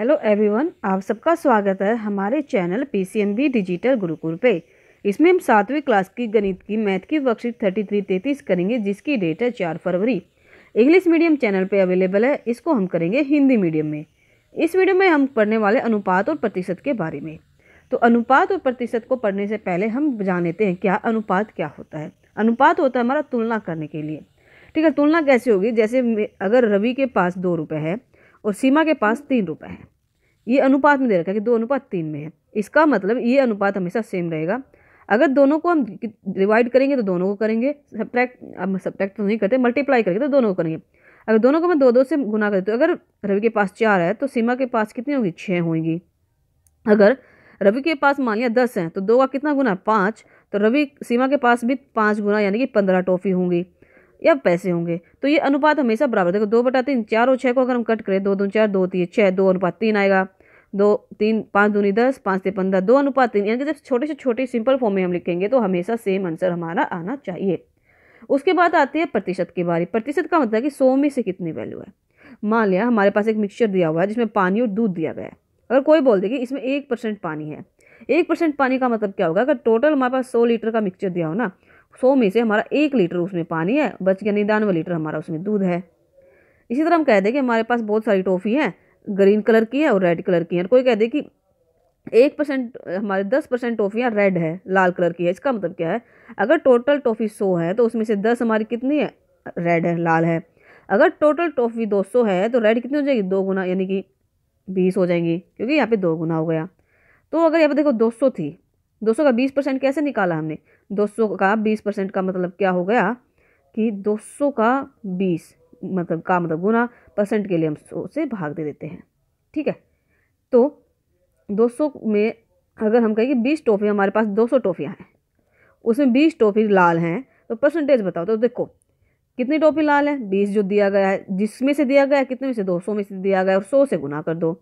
hello everyone आप सबका स्वागत है हमारे चैनल पीसीएनबी डिजिटल गुरुकुल पे इसमें हम सातवीं क्लास की गणित की मैथ की वर्कशीट थर्टी थ्री तैंतीस करेंगे जिसकी डेट है चार फरवरी इंग्लिश मीडियम चैनल पे अवेलेबल है इसको हम करेंगे हिंदी मीडियम में इस वीडियो में हम पढ़ने वाले अनुपात और प्रतिशत के बारे में तो अनुपात और प्रतिशत को पढ़ने से पहले हम जान लेते हैं क्या अनुपात क्या होता है अनुपात होता है हमारा तुलना करने के लिए ठीक है तुलना कैसे होगी जैसे अगर रवि के पास दो रुपये है और सीमा के पास तीन रुपए है ये अनुपात में दे रखा है कि दो अनुपात तीन में है इसका मतलब ये अनुपात हमेशा सेम रहेगा अगर दोनों को हम डिवाइड करेंगे तो दोनों को करेंगे सब्ट्रैक्ट अब सब्ट्रैक्ट तो नहीं करते मल्टीप्लाई करेंगे तो दोनों को करेंगे अगर दोनों को मैं दो दो से गुना करती हूँ तो अगर रवि के पास चार है तो सीमा के पास कितनी होगी छः होंगी अगर रवि के पास मान लिया दस हैं तो दो का कितना गुना पाँच तो रवि सीमा के पास भी पाँच गुना यानी कि पंद्रह टॉफ़ी होंगी या पैसे होंगे तो ये अनुपात हमेशा बराबर देखो दो बटा तीन चार और छः को अगर हम कट करें दो दो चार दो तीन छः दो अनुपात तीन आएगा दो तीन पाँच दूनी दस पाँच से पंद्रह दो अनुपात तीन यानी कि जब छोटे से छोटे सिंपल फॉर्म में हम लिखेंगे तो हमेशा सेम आंसर हमारा आना चाहिए उसके बाद आती है प्रतिशत के बारे प्रतिशत का मतलब कि सौ में से कितनी वैल्यू है मान लिया हमारे पास एक मिक्सचर दिया हुआ है जिसमें पानी और दूध दिया गया है अगर कोई बोल दे कि इसमें एक परसेंट पानी है एक परसेंट पानी का मतलब क्या होगा अगर टोटल हमारे पास सौ लीटर का मिक्सचर दिया हो ना सौ में से हमारा एक लीटर उसमें पानी है बच गया निन्यानवे लीटर हमारा उसमें दूध है इसी तरह हम कह दें कि हमारे पास बहुत सारी टॉफ़ी हैं ग्रीन कलर की है और रेड कलर की है और कोई कह दे कि एक परसेंट हमारे दस परसेंट टॉफ़ियाँ रेड है लाल कलर की है इसका मतलब क्या है अगर टोटल टॉफ़ी सौ है तो उसमें से दस हमारी कितनी है रेड है लाल है अगर टोटल टॉफ़ी दो सौ है तो रेड कितनी हो जाएगी दो गुना यानी कि बीस हो जाएंगी क्योंकि यहाँ पे दो गुना हो गया तो अगर यहाँ पे देखो दो सौ थी 200 का 20 परसेंट कैसे निकाला हमने 200 का 20 परसेंट का मतलब क्या हो गया कि 200 का 20 मतलब का मतलब गुना परसेंट के लिए हम उसे भाग दे देते हैं ठीक है तो 200 में अगर हम कहें कि 20 टॉफ़ी हमारे पास 200 टॉफ़ियाँ हैं उसमें 20 टॉफ़ी लाल हैं तो परसेंटेज बताओ तो देखो कितनी टॉफ़ी लाल है 20 जो दिया गया है जिसमें से दिया गया है कितने में से 200 में से दिया गया है और सौ से गुना कर दो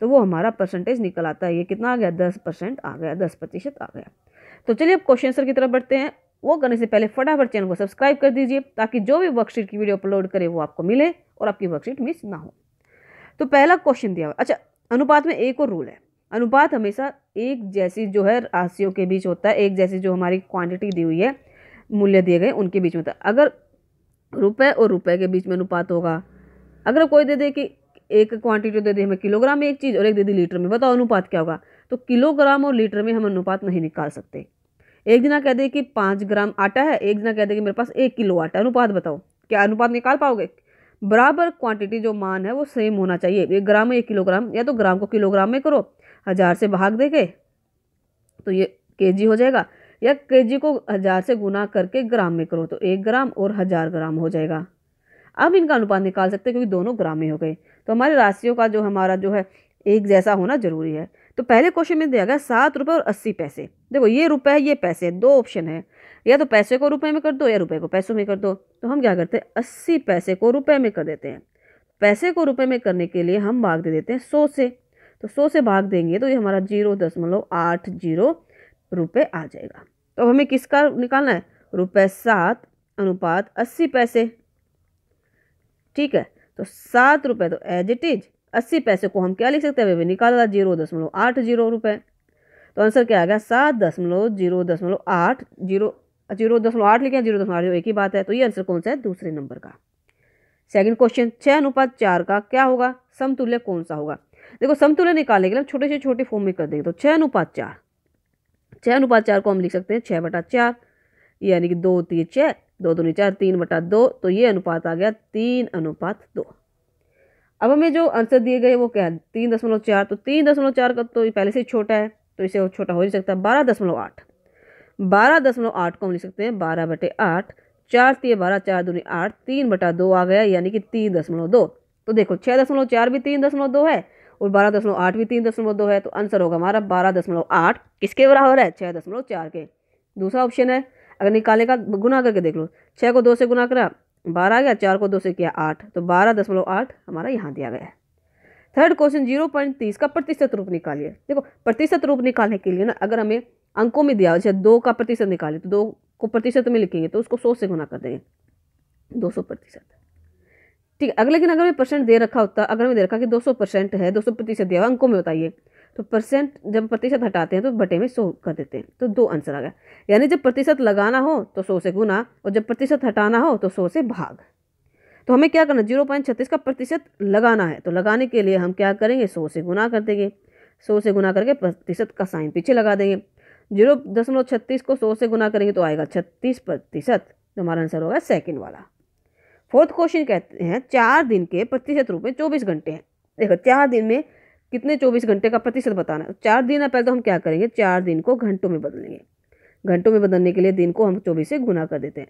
तो वो हमारा परसेंटेज निकल आता है ये कितना आ गया दस परसेंट आ गया दस प्रतिशत आ गया तो चलिए अब क्वेश्चन आंसर की तरफ बढ़ते हैं वो करने से पहले फटाफट चैनल को सब्सक्राइब कर दीजिए ताकि जो भी वर्कशीट की वीडियो अपलोड करे वो आपको मिले और आपकी वर्कशीट मिस ना हो तो पहला क्वेश्चन दिया हुआ अच्छा अनुपात में एक और रूल है अनुपात हमेशा एक जैसी जो है राशियों के बीच होता है एक जैसी जो हमारी क्वांटिटी दी हुई है मूल्य दिए गए उनके बीच में होता है अगर रुपए और रुपए के बीच में अनुपात होगा अगर कोई दे दे कि एक क्वांटिटी दे दी हमें किलोग्राम में एक चीज़ और एक दे दी लीटर में बताओ अनुपात क्या होगा तो किलोग्राम और लीटर में हम अनुपात नहीं निकाल सकते एक जना कह दे कि पाँच ग्राम आटा है एक जना कह दे कि मेरे पास एक किलो आटा अनुपात बताओ क्या अनुपात निकाल पाओगे बराबर क्वांटिटी जो मान है वो सेम होना चाहिए एक ग्राम में एक किलोग्राम या तो ग्राम को किलोग्राम में करो हज़ार से भाग देके तो ये केजी हो जाएगा या केजी को हज़ार से गुना करके ग्राम में करो तो एक ग्राम और हज़ार ग्राम हो जाएगा अब इनका अनुपात निकाल सकते हैं क्योंकि दोनों ग्रामीण हो गए तो हमारे राशियों का जो हमारा जो है एक जैसा होना जरूरी है तो पहले क्वेश्चन में दिया गया सात रुपये और अस्सी पैसे देखो ये रुपये है ये पैसे दो ऑप्शन है या तो पैसे को रुपये में कर दो या रुपये को पैसों में कर दो तो हम क्या करते हैं अस्सी पैसे को रुपये में कर देते हैं पैसे को रुपये में करने के लिए हम भाग दे देते हैं सौ से तो सौ से भाग देंगे तो ये हमारा जीरो दशमलव आठ जीरो रुपये आ जाएगा तो अब हमें किसका निकालना है रुपये सात अनुपात अस्सी पैसे ठीक है तो सात रुपये तो एज इट इज अस्सी पैसे को हम क्या लिख सकते हैं वे निकाला था जीरो दशमलव आठ जीरो रुपये तो आंसर क्या आ गया सात दशमलव जीरो दशमलव आठ जीरो जीरो दशमलव आठ लिखे जीरो दशमलव आठ एक ही बात है तो ये आंसर कौन सा है दूसरे नंबर का सेकंड क्वेश्चन छः अनुपात चार का क्या होगा समतुल्य कौन सा होगा देखो समतुल्य निकालने के लिए हम छोटे से छोटे फॉर्म में कर देंगे तो छः अनुपात चार छः अनुपात चार को हम लिख सकते हैं छः बटा चार यानी कि दो तीन छः दो दूनी चार तीन बटा दो तो ये अनुपात आ गया तीन अनुपात दो अब हमें जो आंसर दिए गए वो क्या है तीन दशमलव चार तो तीन दशमलव चार का तो पहले से छोटा है तो इसे छोटा हो ही सकता बारह दशमलव आठ बारह दशमलव आठ को हम लिख सकते हैं बारह बटे आठ चार तीय बारह चार दूनी आठ तीन बटा दो आ गया यानी कि तीन दशमलव दो तो देखो छः दशमलव चार भी तीन दशमलव दो है और बारह दशमलव आठ भी तीन दशमलव दो है तो आंसर होगा हमारा बारह दशमलव आठ किसके बराबर है छः दशमलव चार के दूसरा ऑप्शन है अगर निकालने का गुना करके देख लो छः को दो से गुना करा बारह आ गया चार को दो से किया आठ तो बारह दशमलव आठ हमारा यहाँ दिया गया है थर्ड क्वेश्चन जीरो पॉइंट तीस का प्रतिशत रूप निकालिए देखो प्रतिशत रूप निकालने के लिए ना अगर हमें अंकों में दिया जैसे दो का प्रतिशत निकालिए तो दो को प्रतिशत में लिखेंगे तो उसको सौ से गुना कर देंगे दो सौ प्रतिशत ठीक है अगले दिन अगर हमें परसेंट दे रखा होता अगर हमें दे रखा कि दो सौ परसेंट है दो सौ प्रतिशत दिया हुआ अंकों में बताइए तो परसेंट जब प्रतिशत हटाते हैं तो बटे में सौ कर देते हैं तो दो आंसर आ गया यानी जब प्रतिशत लगाना हो तो सौ से गुना और जब प्रतिशत हटाना हो तो सौ से भाग तो हमें क्या करना जीरो पॉइंट छत्तीस का प्रतिशत लगाना है तो लगाने के लिए हम क्या करेंगे सौ से गुना कर देंगे सौ से गुना करके प्रतिशत का साइन पीछे लगा देंगे जीरो दशमलव छत्तीस को सौ से गुना करेंगे तो आएगा छत्तीस प्रतिशत तो हमारा आंसर होगा सेकंड वाला फोर्थ क्वेश्चन कहते हैं चार दिन के प्रतिशत रूप में चौबीस घंटे हैं देखो चार दिन में कितने चौबीस घंटे का प्रतिशत बताना है चार दिन है पहले तो हम क्या करेंगे चार दिन को घंटों में बदलेंगे घंटों में बदलने के लिए दिन को हम चौबीस से गुना कर देते हैं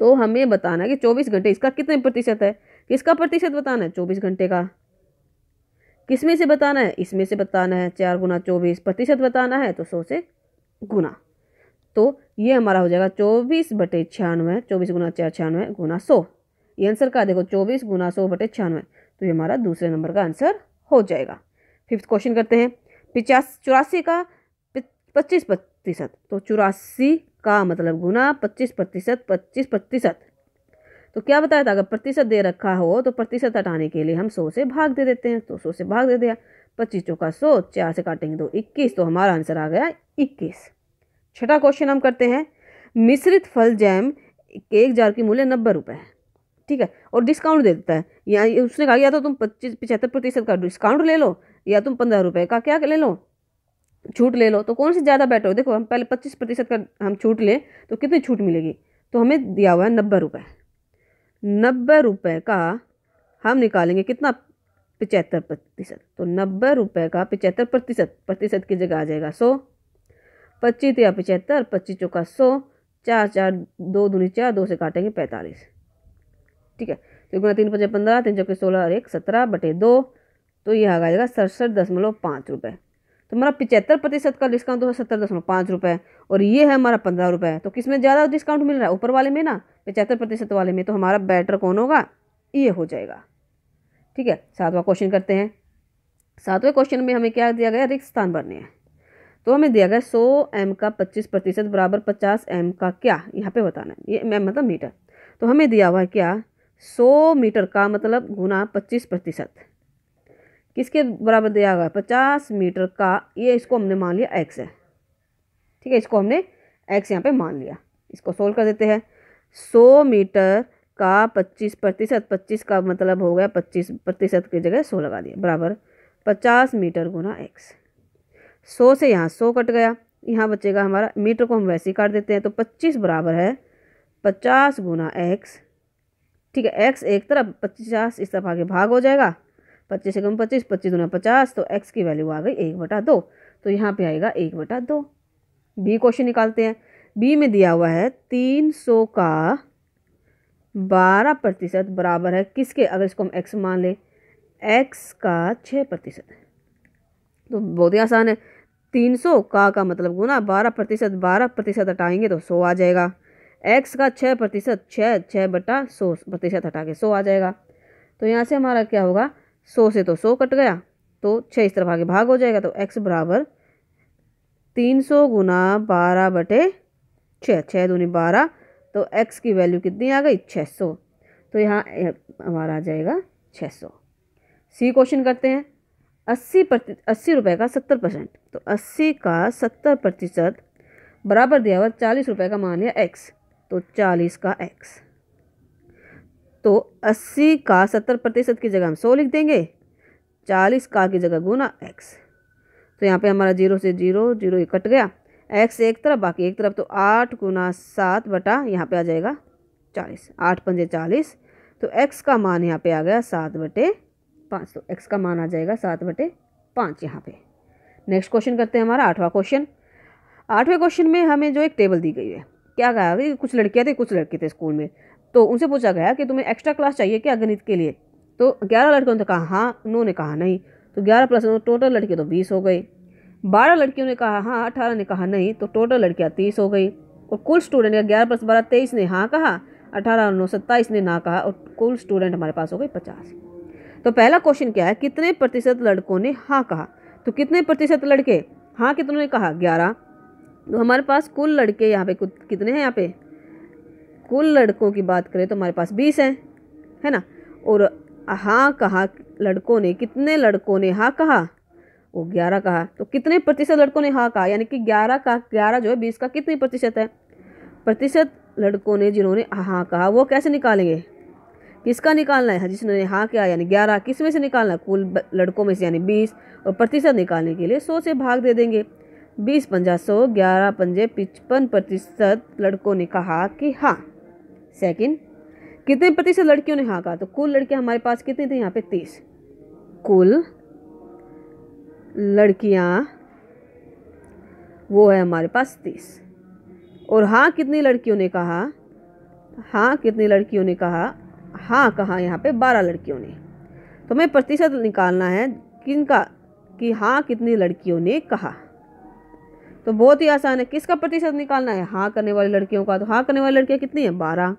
तो हमें बताना है कि चौबीस घंटे इसका कितने प्रतिशत है किसका प्रतिशत बताना है चौबीस घंटे का किस में से बताना है इसमें से बताना है चार गुना चौबीस प्रतिशत बताना है तो सौ से गुना तो ये हमारा हो जाएगा चौबीस बटे छियानवे चौबीस गुना चार छियानवे गुना सौ ये आंसर का देखो चौबीस गुना सौ बटे छियानवे तो ये हमारा दूसरे नंबर का आंसर हो जाएगा फिफ्थ क्वेश्चन करते हैं पिचास चौरासी का पच्चीस प्रतिशत तो चौरासी का मतलब गुना पच्चीस प्रतिशत पच्चीस प्रतिशत तो क्या बताया था अगर प्रतिशत दे रखा हो तो प्रतिशत हटाने के लिए हम सौ से भाग दे देते हैं तो सौ से भाग दे दिया पच्चीस चौका सौ चार से काटेंगे तो इक्कीस तो हमारा आंसर आ गया इक्कीस छठा क्वेश्चन हम करते हैं मिश्रित फल जैम एक जार की मूल्य नब्बे रुपये है ठीक है और डिस्काउंट दे देता है या उसने कहा या तो तुम पच्चीस पचहत्तर प्रतिशत का डिस्काउंट ले लो या तुम पंद्रह रुपये का क्या ले लो छूट ले लो तो कौन सी ज़्यादा बेटर हो देखो हम पहले पच्चीस प्रतिशत का हम छूट लें तो कितनी छूट मिलेगी तो हमें दिया हुआ है नब्बे रुपये नब्बे रुपये का हम निकालेंगे कितना पचहत्तर प्रतिशत तो नब्बे रुपये का पचहत्तर प्रतिशत प्रतिशत की जगह आ जाएगा सौ पच्चीस या पचहत्तर पच्चीस चौका सौ चार चार दो दूनी चार दो से काटेंगे पैंतालीस ठीक है तो गुना तीन पचास पंद्रह तीन चौके सोलह और एक सत्रह बटे दो तो यह आ जाएगा सड़सठ दशमलव पाँच रुपये तो हमारा पिचहत्तर प्रतिशत का डिस्काउंट है सत्तर दशमलव पाँच रुपये और ये है हमारा पंद्रह रुपये तो किस में ज़्यादा डिस्काउंट मिल रहा है ऊपर वाले में ना पिचहत्तर प्रतिशत वाले में तो हमारा बेटर कौन होगा ये हो जाएगा ठीक है सातवां क्वेश्चन करते हैं सातवें क्वेश्चन में हमें क्या दिया गया रिक्त स्थान भरने हैं तो हमें दिया गया सौ एम का पच्चीस प्रतिशत बराबर पचास एम का क्या यहाँ पे बताना है ये एम मतलब मीटर तो हमें दिया हुआ है क्या सौ मीटर का मतलब गुना पच्चीस प्रतिशत किसके बराबर दिया हुआ है पचास मीटर का ये इसको हमने मान लिया एक्स है ठीक है इसको हमने एक्स यहाँ पे मान लिया इसको सोल्व कर देते हैं सौ मीटर का पच्चीस प्रतिशत पच्चीस का मतलब हो गया पच्चीस प्रतिशत की जगह 100 लगा दिया बराबर पचास मीटर गुना एक्स सौ से यहाँ सौ कट गया यहाँ बचेगा हमारा मीटर को हम वैसे ही काट देते हैं तो पच्चीस बराबर है पचास गुना एक्स ठीक है एक्स एक तरफ पचास इस तरफ आगे भाग हो जाएगा पच्चीस एकम पच्चीस पच्चीस दोनों पचास तो एक्स की वैल्यू आ गई एक बटा दो तो यहाँ पे आएगा एक बटा दो बी क्वेश्चन निकालते हैं बी में दिया हुआ है तीन सौ का बारह प्रतिशत बराबर है किसके अगर इसको हम एक्स मान लें एक्स का छः प्रतिशत तो बहुत ही आसान है तीन सौ का का मतलब गुना बारह प्रतिशत बारह प्रतिशत हटाएंगे तो सौ आ जाएगा एक्स का छः प्रतिशत छः छः बटा सौ प्रतिशत हटा के सौ आ जाएगा तो यहाँ से हमारा क्या होगा सौ से तो सौ कट गया तो छः इस तरफ आगे भाग हो जाएगा तो एक्स बराबर तीन सौ गुना बारह बटे छः छः दूनी बारह तो एक्स की वैल्यू कितनी आ गई छः सौ तो यहाँ हमारा आ जाएगा छः सौ सी क्वेश्चन करते हैं अस्सी प्रति अस्सी रुपये का सत्तर परसेंट तो अस्सी का सत्तर प्रतिशत बराबर दिया हुआ चालीस रुपये का मान लिया एक्स तो चालीस का एक्स तो अस्सी का सत्तर प्रतिशत की जगह हम सौ लिख देंगे चालीस का की जगह गुना एक्स तो यहाँ पे हमारा जीरो से जीरो जीरो कट गया एक्स एक तरफ बाकी एक तरफ तो आठ गुना सात बटा यहाँ पे आ जाएगा चालीस आठ पंजे चालीस तो एक्स का मान यहाँ पे आ गया सात बटे पाँच तो एक्स का मान आ जाएगा सात बटे पाँच यहाँ पे नेक्स्ट क्वेश्चन करते हैं हमारा आठवां क्वेश्चन आठवें क्वेश्चन में हमें जो एक टेबल दी गई है क्या कहा अभी कुछ लड़कियाँ थी कुछ लड़के थे स्कूल में तो उनसे पूछा गया कि तुम्हें एक्स्ट्रा क्लास चाहिए क्या गणित के लिए तो ग्यारह लड़कियों ने कहा हाँ उन्होंने कहा नहीं तो ग्यारह प्लस टोटल लड़के तो बीस हो गई बारह लड़कियों ने कहा हाँ अठारह ने कहा नहीं तो टोटल लड़कियाँ तीस हो गई और कुल स्टूडेंट का ग्यारह प्लस बारह तेईस ने हाँ कहा अठारह नौ सत्ताईस ने ना कहा और कुल स्टूडेंट हमारे पास हो गए पचास तो पहला क्वेश्चन क्या है कितने प्रतिशत लड़कों ने हाँ कहा तो कितने प्रतिशत लड़के हाँ कितनों ने कहा ग्यारह तो हमारे पास कुल लड़के यहाँ पे कितने हैं यहाँ पे कुल लड़कों की बात करें तो हमारे पास बीस हैं है ना और हाँ कहा लड़कों ने कितने लड़कों ने हाँ कहा वो ग्यारह कहा तो कितने प्रतिशत लड़कों ने हाँ कहा यानी कि ग्यारह का ग्यारह जो है बीस का कितनी प्रतिशत है प्रतिशत लड़कों ने जिन्होंने हाँ कहा वो कैसे निकालेंगे किसका निकालना है हाँ, जिसने हाँ किया यानी ग्यारह किस में से निकालना है कुल लड़कों में से यानी बीस और प्रतिशत निकालने के लिए सौ से भाग दे देंगे बीस पंजा सौ ग्यारह पंजे पचपन प्रतिशत लड़कों ने कहा कि हाँ सेकंड कितने प्रतिशत लड़कियों ने हाँ कहा तो कुल लड़कियां हमारे पास कितनी थी यहाँ पे तीस कुल लड़कियां वो है हमारे पास तीस और हाँ कितनी लड़कियों ने कहा हाँ कितनी लड़कियों ने कहा हाँ कहा यहाँ पे बारह लड़कियों ने तो हमें प्रतिशत निकालना है किनका कि हाँ कितनी लड़कियों ने कहा तो बहुत ही आसान है किसका प्रतिशत निकालना है हाँ करने वाली लड़कियों का तो हाँ करने वाली लड़कियाँ कितनी है बारह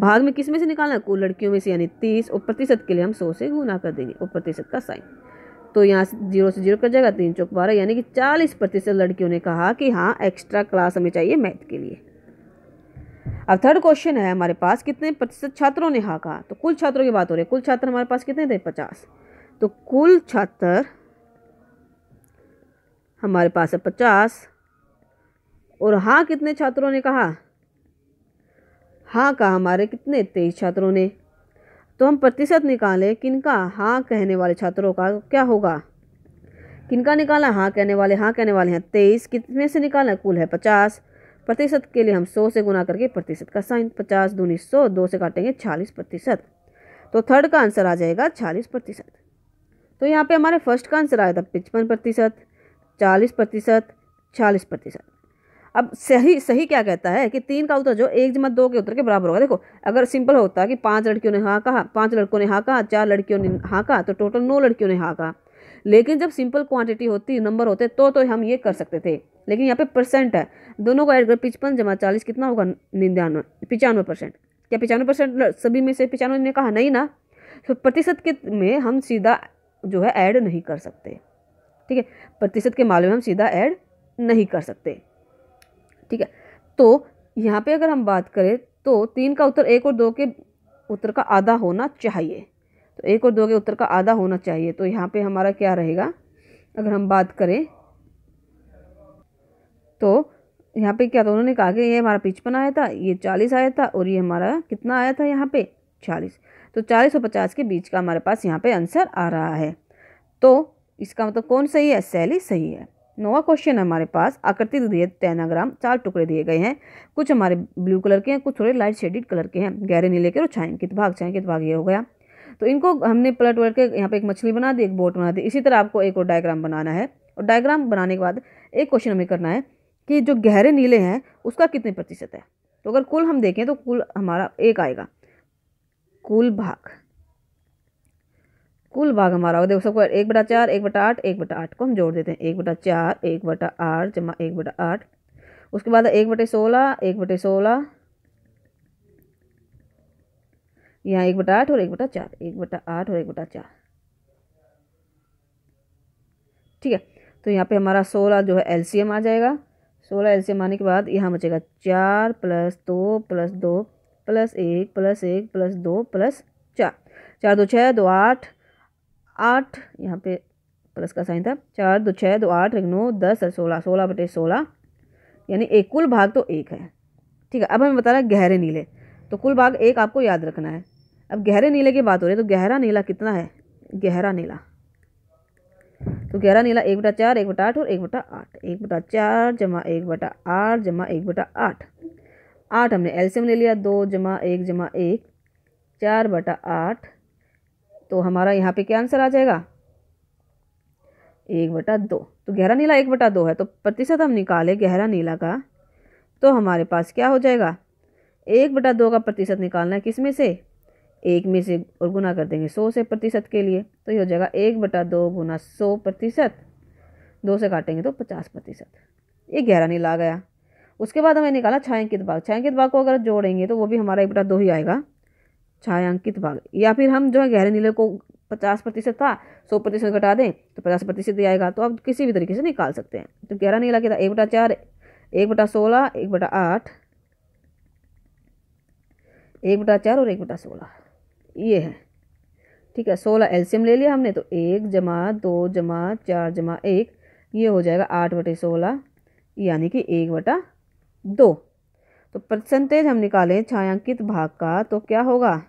भाग में किस में से निकालना है कुल लड़कियों में से यानी तीस और प्रतिशत के लिए हम सौ से गुना कर देंगे और प्रतिशत का साइन तो यहाँ से जीरो से जीरो कर जाएगा तीन चौक बारह यानी कि चालीस प्रतिशत लड़कियों ने कहा कि हाँ एक्स्ट्रा क्लास हमें चाहिए मैथ के लिए अब थर्ड क्वेश्चन है हमारे पास कितने प्रतिशत छात्रों ने हाँ कहा तो कुल छात्रों की बात हो रही है कुल छात्र हमारे पास कितने थे पचास तो कुल छात्र हमारे पास है पचास और हाँ कितने छात्रों ने कहा हाँ कहा हमारे कितने तेईस छात्रों ने तो हम प्रतिशत निकालें किनका हाँ कहने वाले छात्रों का क्या होगा किनका निकाला हाँ कहने वाले हाँ कहने वाले हैं तेईस कितने से निकाला कुल है पचास प्रतिशत के लिए हम सौ से गुना करके प्रतिशत का साइन पचास दूनी सौ दो से काटेंगे चालीस प्रतिशत तो थर्ड का आंसर आ जाएगा चालीस प्रतिशत तो यहाँ पे हमारे फर्स्ट का आंसर आया था पचपन प्रतिशत चालीस प्रतिशत छियालीस प्रतिशत अब सही सही क्या कहता है कि तीन का उत्तर जो एक जमा दो के उत्तर के बराबर होगा देखो अगर सिंपल होता कि पांच लड़कियों ने हाँ कहा पांच लड़कों ने हाँ कहा चार लड़कियों ने हाँ कहा तो टोटल नौ लड़कियों ने हाँ कहा लेकिन जब सिंपल क्वांटिटी होती नंबर होते तो तो हम ये कर सकते थे लेकिन यहाँ पे परसेंट है दोनों को ऐड कर पिचपन जमा चालीस कितना होगा निन्यानवे पचानवे परसेंट क्या पचानवे परसेंट सभी में से पचानवे ने कहा नहीं ना तो प्रतिशत के में हम सीधा जो है ऐड नहीं कर सकते ठीक है प्रतिशत के मामले में हम सीधा ऐड नहीं कर सकते ठीक है तो यहाँ पे अगर हम बात करें तो तीन का उत्तर एक और दो के उत्तर का आधा होना चाहिए तो एक और दो के उत्तर का आधा होना चाहिए तो यहाँ पे हमारा क्या रहेगा अगर हम बात करें तो यहाँ पे क्या था उन्होंने कहा कि ये हमारा पिचपन आया था ये चालीस आया था और ये हमारा कितना आया था यहाँ पे चालीस तो चालीस और पचास के बीच का हमारे पास यहाँ पे आंसर आ रहा है तो इसका मतलब कौन सही है शैली सही है नोवा क्वेश्चन है हमारे पास आकृति दिए तैनाग्राम चार टुकड़े दिए गए हैं कुछ हमारे ब्लू कलर के हैं कुछ थोड़े लाइट शेडेड कलर के हैं गहरे नीले के और छायांकित भाग छायांकित भाग ये हो गया तो इनको हमने पलट वलट के यहाँ पे एक मछली बना दी एक बोट बना दी इसी तरह आपको एक और डायग्राम बनाना है और डायग्राम बनाने के बाद एक क्वेश्चन हमें करना है कि जो गहरे नीले हैं उसका कितने प्रतिशत है तो अगर कुल हम देखें तो कुल हमारा एक आएगा कुल भाग कुल भाग हमारा होगा देखो सबको एक बटा चार एक बटा आठ एक बटा आठ को हम जोड़ देते हैं एक बटा चार एक बटा आठ जमा एक बटा आठ उसके बाद एक बटे सोलह एक बटे सोलह यहाँ एक बटा आठ और एक बटा चार एक बटा आठ और एक बटा चार ठीक है तो यहाँ पे हमारा सोलह जो है एलसीएम आ जाएगा सोलह एलसीएम आने के बाद यहाँ बचेगा चार प्लस दो प्लस दो प्लस एक प्लस एक प्लस दो प्लस चार चार दो छः दो आठ आठ यहाँ पे प्लस का साइन था चार दो छः दो आठ एक नौ दस और सोलह सोलह बटे सोलह यानी एक कुल भाग तो एक है ठीक है अब हमें बता रहा है गहरे नीले तो कुल भाग एक आपको याद रखना है अब गहरे नीले की बात हो रही है तो गहरा नीला कितना है गहरा नीला तो गहरा नीला एक बटा चार एक बटा आठ और एक बटा आठ एक बटा चार जमा एक बटा आठ जमा एक बटा आठ आठ हमने एल्सियम ले लिया दो जमा एक जमा एक चार बटा आठ तो हमारा यहाँ पे क्या आंसर आ जाएगा एक बटा दो तो गहरा नीला एक बटा दो है तो प्रतिशत हम निकालें गहरा नीला का तो हमारे पास क्या हो जाएगा एक बटा दो का प्रतिशत निकालना है किस में से एक में से और गुना कर देंगे सौ से प्रतिशत के लिए तो ये हो जाएगा एक बटा दो गुना सौ प्रतिशत दो से काटेंगे तो पचास प्रतिशत ये गहरा नीला आ गया उसके बाद हमें निकाला छायांकित भाग छायांकित भाग को अगर जोड़ेंगे तो वो भी हमारा एक बटा दो ही आएगा छायांकित भाग या फिर हम जो है गहरे नीले को पचास प्रतिशत था सौ प्रतिशत घटा दें तो पचास प्रतिशत ही आएगा तो आप किसी भी तरीके से निकाल सकते हैं तो गहरा नीला क्या एक बटा चार एक बटा सोलह एक बटा आठ एक बटा चार और एक बटा सोलह ये है ठीक है सोलह एल्सियम ले लिया हमने तो एक जमा दो जमा चार जमा एक ये हो जाएगा आठ बटे सोलह यानी कि एक बटा दो तो परसेंटेज हम निकालें छायांकित भाग का तो क्या होगा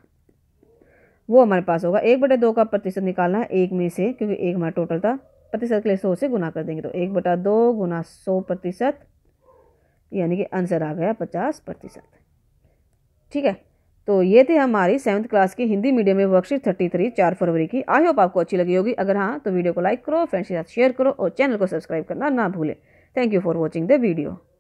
वो हमारे पास होगा एक बटा दो का प्रतिशत निकालना है एक में से क्योंकि एक हमारा टोटल था प्रतिशत के लिए सौ से गुना कर देंगे तो एक बटा दो गुना सौ प्रतिशत यानी कि आंसर आ गया पचास प्रतिशत ठीक है तो ये थे हमारी सेवन्थ क्लास की हिंदी मीडियम में वर्कशीट थर्टी थ्री चार फरवरी की आई होप आपको अच्छी लगी होगी अगर हाँ तो वीडियो को लाइक करो फ्रेंड्स के साथ शेयर करो और चैनल को सब्सक्राइब करना ना भूलें thank you for watching the video